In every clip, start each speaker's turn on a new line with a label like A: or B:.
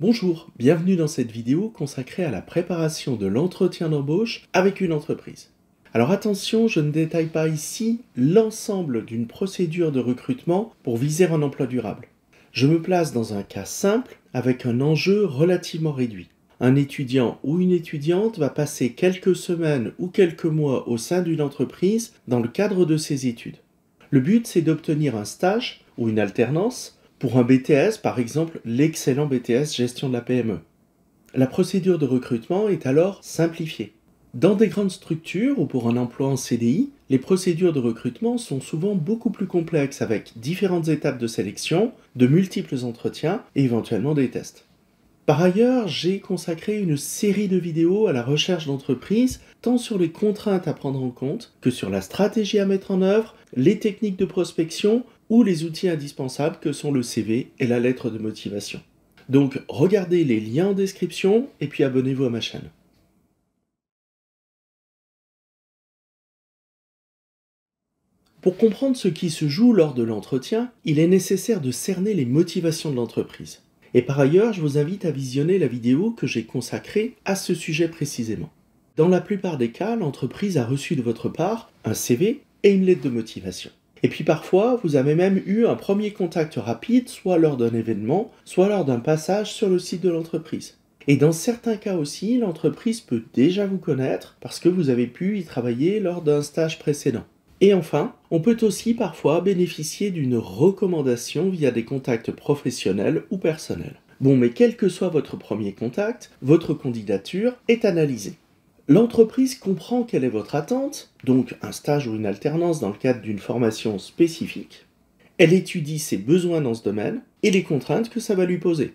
A: Bonjour, bienvenue dans cette vidéo consacrée à la préparation de l'entretien d'embauche avec une entreprise. Alors attention, je ne détaille pas ici l'ensemble d'une procédure de recrutement pour viser un emploi durable. Je me place dans un cas simple avec un enjeu relativement réduit. Un étudiant ou une étudiante va passer quelques semaines ou quelques mois au sein d'une entreprise dans le cadre de ses études. Le but, c'est d'obtenir un stage ou une alternance pour un BTS, par exemple, l'excellent BTS gestion de la PME. La procédure de recrutement est alors simplifiée. Dans des grandes structures ou pour un emploi en CDI, les procédures de recrutement sont souvent beaucoup plus complexes avec différentes étapes de sélection, de multiples entretiens et éventuellement des tests. Par ailleurs, j'ai consacré une série de vidéos à la recherche d'entreprises, tant sur les contraintes à prendre en compte que sur la stratégie à mettre en œuvre, les techniques de prospection ou les outils indispensables que sont le CV et la lettre de motivation. Donc regardez les liens en description et puis abonnez-vous à ma chaîne. Pour comprendre ce qui se joue lors de l'entretien, il est nécessaire de cerner les motivations de l'entreprise. Et par ailleurs, je vous invite à visionner la vidéo que j'ai consacrée à ce sujet précisément. Dans la plupart des cas, l'entreprise a reçu de votre part un CV et une lettre de motivation. Et puis parfois, vous avez même eu un premier contact rapide, soit lors d'un événement, soit lors d'un passage sur le site de l'entreprise. Et dans certains cas aussi, l'entreprise peut déjà vous connaître parce que vous avez pu y travailler lors d'un stage précédent. Et enfin, on peut aussi parfois bénéficier d'une recommandation via des contacts professionnels ou personnels. Bon, mais quel que soit votre premier contact, votre candidature est analysée. L'entreprise comprend quelle est votre attente, donc un stage ou une alternance dans le cadre d'une formation spécifique. Elle étudie ses besoins dans ce domaine et les contraintes que ça va lui poser.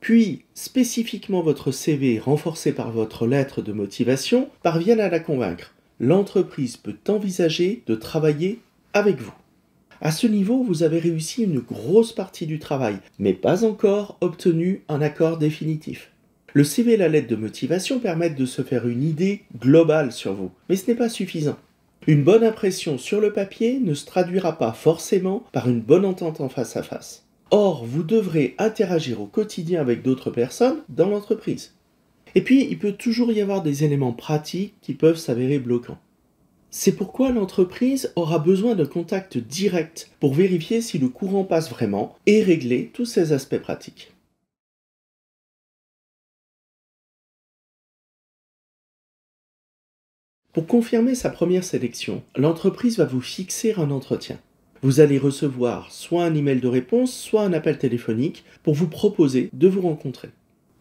A: Puis, spécifiquement votre CV renforcé par votre lettre de motivation parviennent à la convaincre. L'entreprise peut envisager de travailler avec vous. À ce niveau, vous avez réussi une grosse partie du travail, mais pas encore obtenu un accord définitif. Le CV et la lettre de motivation permettent de se faire une idée globale sur vous, mais ce n'est pas suffisant. Une bonne impression sur le papier ne se traduira pas forcément par une bonne entente en face à face. Or, vous devrez interagir au quotidien avec d'autres personnes dans l'entreprise. Et puis, il peut toujours y avoir des éléments pratiques qui peuvent s'avérer bloquants. C'est pourquoi l'entreprise aura besoin d'un contact direct pour vérifier si le courant passe vraiment et régler tous ces aspects pratiques. Pour confirmer sa première sélection, l'entreprise va vous fixer un entretien. Vous allez recevoir soit un email de réponse, soit un appel téléphonique pour vous proposer de vous rencontrer.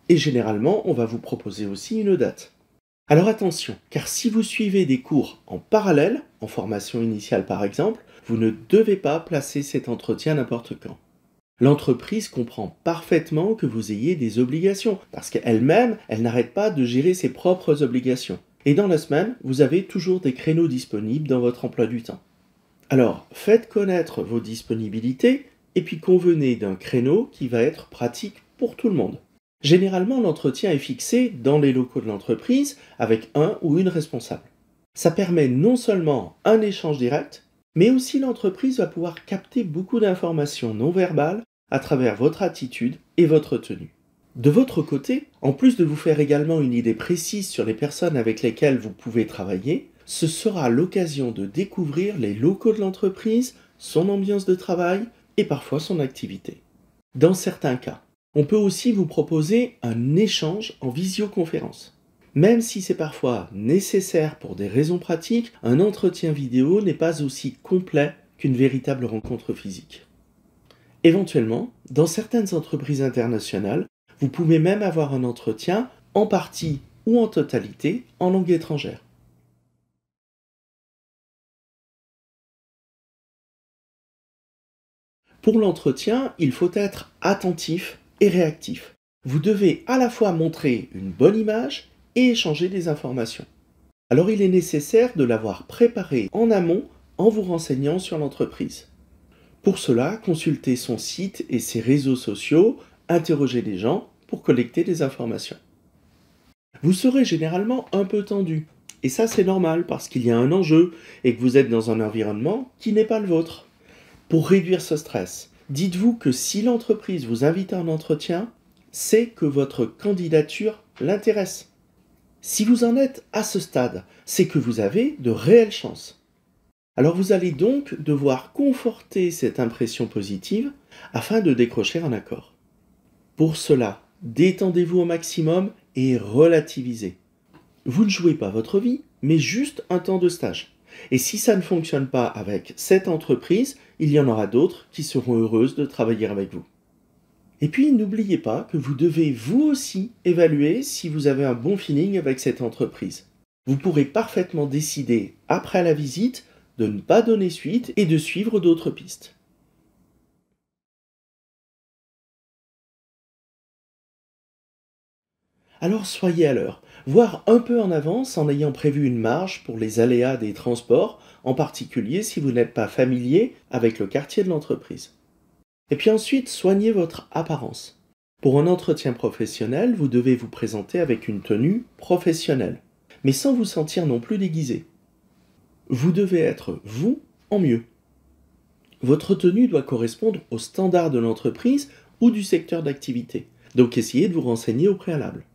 A: Et généralement, on va vous proposer aussi une date. Alors attention, car si vous suivez des cours en parallèle, en formation initiale par exemple, vous ne devez pas placer cet entretien n'importe quand. L'entreprise comprend parfaitement que vous ayez des obligations, parce qu'elle-même, elle, n'arrête pas de gérer ses propres obligations. Et dans la semaine, vous avez toujours des créneaux disponibles dans votre emploi du temps. Alors, faites connaître vos disponibilités et puis convenez d'un créneau qui va être pratique pour tout le monde. Généralement, l'entretien est fixé dans les locaux de l'entreprise avec un ou une responsable. Ça permet non seulement un échange direct, mais aussi l'entreprise va pouvoir capter beaucoup d'informations non verbales à travers votre attitude et votre tenue. De votre côté, en plus de vous faire également une idée précise sur les personnes avec lesquelles vous pouvez travailler, ce sera l'occasion de découvrir les locaux de l'entreprise, son ambiance de travail et parfois son activité. Dans certains cas, on peut aussi vous proposer un échange en visioconférence. Même si c'est parfois nécessaire pour des raisons pratiques, un entretien vidéo n'est pas aussi complet qu'une véritable rencontre physique. Éventuellement, dans certaines entreprises internationales, vous pouvez même avoir un entretien en partie ou en totalité en langue étrangère. Pour l'entretien, il faut être attentif et réactif. Vous devez à la fois montrer une bonne image et échanger des informations. Alors il est nécessaire de l'avoir préparé en amont en vous renseignant sur l'entreprise. Pour cela, consultez son site et ses réseaux sociaux interroger les gens pour collecter des informations. Vous serez généralement un peu tendu, et ça c'est normal parce qu'il y a un enjeu et que vous êtes dans un environnement qui n'est pas le vôtre. Pour réduire ce stress, dites-vous que si l'entreprise vous invite à un entretien, c'est que votre candidature l'intéresse. Si vous en êtes à ce stade, c'est que vous avez de réelles chances. Alors vous allez donc devoir conforter cette impression positive afin de décrocher un accord. Pour cela, détendez-vous au maximum et relativisez. Vous ne jouez pas votre vie, mais juste un temps de stage. Et si ça ne fonctionne pas avec cette entreprise, il y en aura d'autres qui seront heureuses de travailler avec vous. Et puis n'oubliez pas que vous devez vous aussi évaluer si vous avez un bon feeling avec cette entreprise. Vous pourrez parfaitement décider, après la visite, de ne pas donner suite et de suivre d'autres pistes. Alors soyez à l'heure, voire un peu en avance en ayant prévu une marge pour les aléas des transports, en particulier si vous n'êtes pas familier avec le quartier de l'entreprise. Et puis ensuite, soignez votre apparence. Pour un entretien professionnel, vous devez vous présenter avec une tenue professionnelle, mais sans vous sentir non plus déguisé. Vous devez être vous en mieux. Votre tenue doit correspondre aux standards de l'entreprise ou du secteur d'activité, donc essayez de vous renseigner au préalable.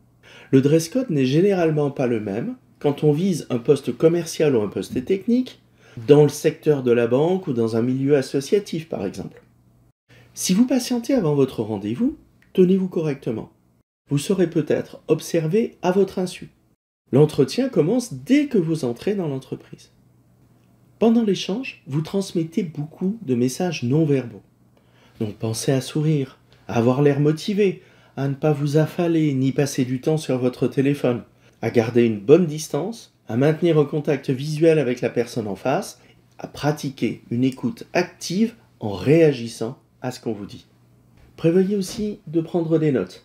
A: Le dress code n'est généralement pas le même quand on vise un poste commercial ou un poste technique, dans le secteur de la banque ou dans un milieu associatif par exemple. Si vous patientez avant votre rendez-vous, tenez-vous correctement. Vous serez peut-être observé à votre insu. L'entretien commence dès que vous entrez dans l'entreprise. Pendant l'échange, vous transmettez beaucoup de messages non verbaux. Donc pensez à sourire, à avoir l'air motivé, à ne pas vous affaler ni passer du temps sur votre téléphone, à garder une bonne distance, à maintenir un contact visuel avec la personne en face, à pratiquer une écoute active en réagissant à ce qu'on vous dit. Prévoyez aussi de prendre des notes,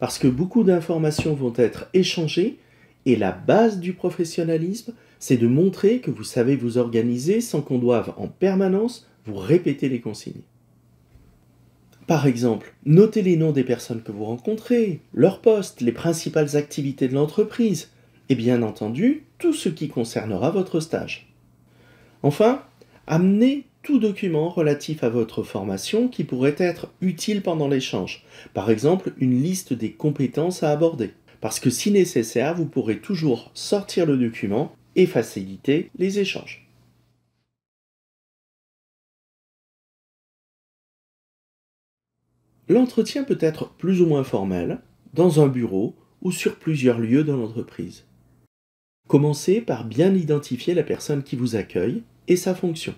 A: parce que beaucoup d'informations vont être échangées et la base du professionnalisme, c'est de montrer que vous savez vous organiser sans qu'on doive en permanence vous répéter les consignes. Par exemple, notez les noms des personnes que vous rencontrez, leurs postes, les principales activités de l'entreprise, et bien entendu, tout ce qui concernera votre stage. Enfin, amenez tout document relatif à votre formation qui pourrait être utile pendant l'échange, par exemple une liste des compétences à aborder, parce que si nécessaire, vous pourrez toujours sortir le document et faciliter les échanges. L'entretien peut être plus ou moins formel, dans un bureau ou sur plusieurs lieux dans l'entreprise. Commencez par bien identifier la personne qui vous accueille et sa fonction.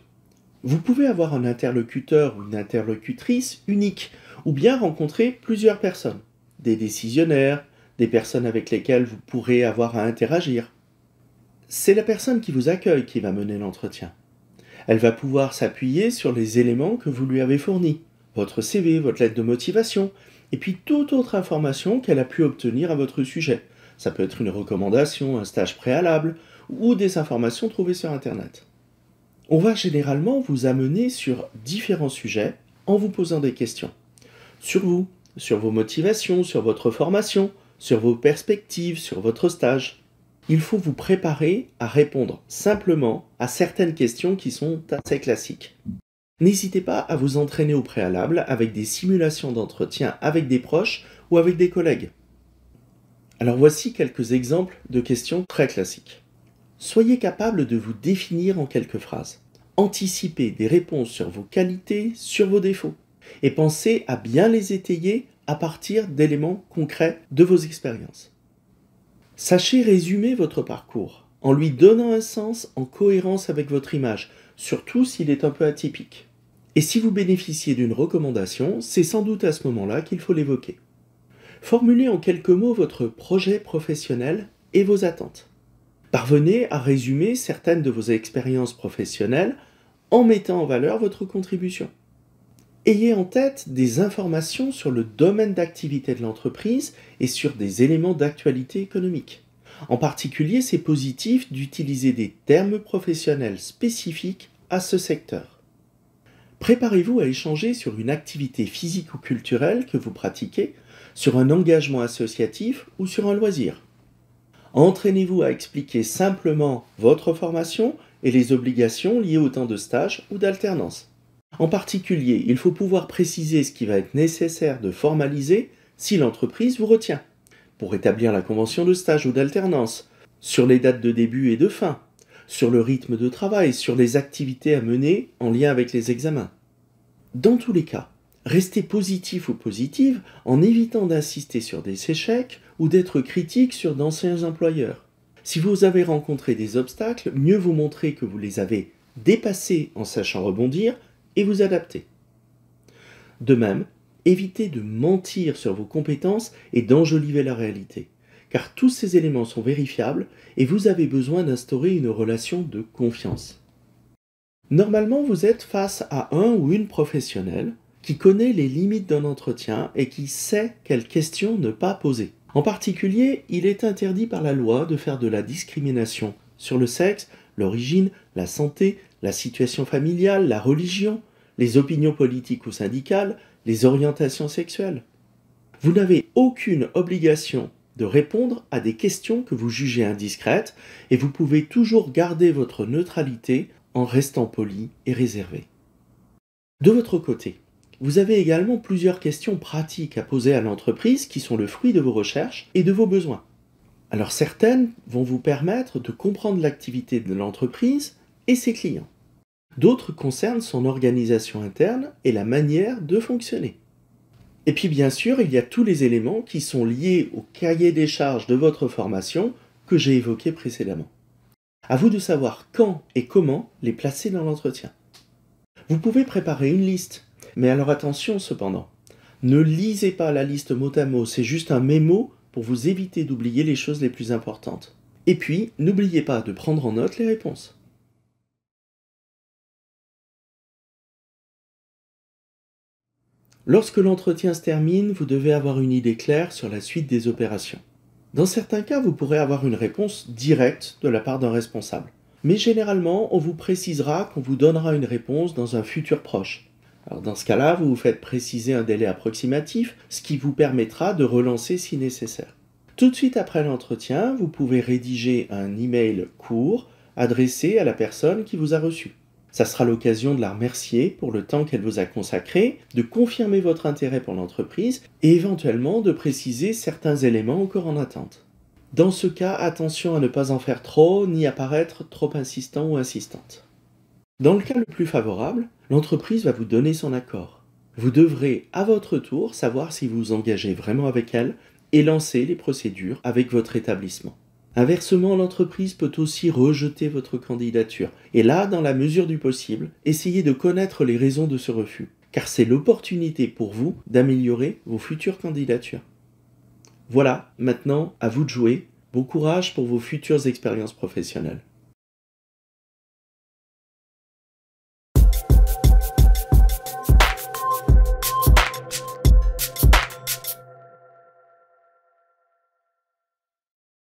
A: Vous pouvez avoir un interlocuteur ou une interlocutrice unique, ou bien rencontrer plusieurs personnes, des décisionnaires, des personnes avec lesquelles vous pourrez avoir à interagir. C'est la personne qui vous accueille qui va mener l'entretien. Elle va pouvoir s'appuyer sur les éléments que vous lui avez fournis votre CV, votre lettre de motivation, et puis toute autre information qu'elle a pu obtenir à votre sujet. Ça peut être une recommandation, un stage préalable, ou des informations trouvées sur Internet. On va généralement vous amener sur différents sujets en vous posant des questions. Sur vous, sur vos motivations, sur votre formation, sur vos perspectives, sur votre stage. Il faut vous préparer à répondre simplement à certaines questions qui sont assez classiques. N'hésitez pas à vous entraîner au préalable avec des simulations d'entretien avec des proches ou avec des collègues. Alors voici quelques exemples de questions très classiques. Soyez capable de vous définir en quelques phrases. Anticipez des réponses sur vos qualités, sur vos défauts. Et pensez à bien les étayer à partir d'éléments concrets de vos expériences. Sachez résumer votre parcours en lui donnant un sens en cohérence avec votre image, surtout s'il est un peu atypique. Et si vous bénéficiez d'une recommandation, c'est sans doute à ce moment-là qu'il faut l'évoquer. Formulez en quelques mots votre projet professionnel et vos attentes. Parvenez à résumer certaines de vos expériences professionnelles en mettant en valeur votre contribution. Ayez en tête des informations sur le domaine d'activité de l'entreprise et sur des éléments d'actualité économique. En particulier, c'est positif d'utiliser des termes professionnels spécifiques à ce secteur. Préparez-vous à échanger sur une activité physique ou culturelle que vous pratiquez, sur un engagement associatif ou sur un loisir. Entraînez-vous à expliquer simplement votre formation et les obligations liées au temps de stage ou d'alternance. En particulier, il faut pouvoir préciser ce qui va être nécessaire de formaliser si l'entreprise vous retient, pour établir la convention de stage ou d'alternance, sur les dates de début et de fin, sur le rythme de travail, sur les activités à mener en lien avec les examens. Dans tous les cas, restez positif ou positive en évitant d'insister sur des échecs ou d'être critique sur d'anciens employeurs. Si vous avez rencontré des obstacles, mieux vous montrer que vous les avez dépassés en sachant rebondir et vous adapter. De même, évitez de mentir sur vos compétences et d'enjoliver la réalité car tous ces éléments sont vérifiables et vous avez besoin d'instaurer une relation de confiance. Normalement, vous êtes face à un ou une professionnelle qui connaît les limites d'un entretien et qui sait quelles questions ne pas poser. En particulier, il est interdit par la loi de faire de la discrimination sur le sexe, l'origine, la santé, la situation familiale, la religion, les opinions politiques ou syndicales, les orientations sexuelles. Vous n'avez aucune obligation de répondre à des questions que vous jugez indiscrètes et vous pouvez toujours garder votre neutralité en restant poli et réservé. De votre côté, vous avez également plusieurs questions pratiques à poser à l'entreprise qui sont le fruit de vos recherches et de vos besoins. Alors certaines vont vous permettre de comprendre l'activité de l'entreprise et ses clients. D'autres concernent son organisation interne et la manière de fonctionner. Et puis bien sûr, il y a tous les éléments qui sont liés au cahier des charges de votre formation que j'ai évoqué précédemment. À vous de savoir quand et comment les placer dans l'entretien. Vous pouvez préparer une liste, mais alors attention cependant. Ne lisez pas la liste mot à mot, c'est juste un mémo pour vous éviter d'oublier les choses les plus importantes. Et puis, n'oubliez pas de prendre en note les réponses. Lorsque l'entretien se termine, vous devez avoir une idée claire sur la suite des opérations. Dans certains cas, vous pourrez avoir une réponse directe de la part d'un responsable. Mais généralement, on vous précisera qu'on vous donnera une réponse dans un futur proche. dans ce cas-là, vous vous faites préciser un délai approximatif, ce qui vous permettra de relancer si nécessaire. Tout de suite après l'entretien, vous pouvez rédiger un email court adressé à la personne qui vous a reçu. Ça sera l'occasion de la remercier pour le temps qu'elle vous a consacré, de confirmer votre intérêt pour l'entreprise et éventuellement de préciser certains éléments encore en attente. Dans ce cas, attention à ne pas en faire trop ni à paraître trop insistant ou insistante. Dans le cas le plus favorable, l'entreprise va vous donner son accord. Vous devrez à votre tour savoir si vous vous engagez vraiment avec elle et lancer les procédures avec votre établissement. Inversement, l'entreprise peut aussi rejeter votre candidature. Et là, dans la mesure du possible, essayez de connaître les raisons de ce refus, car c'est l'opportunité pour vous d'améliorer vos futures candidatures. Voilà, maintenant, à vous de jouer. Bon courage pour vos futures expériences professionnelles.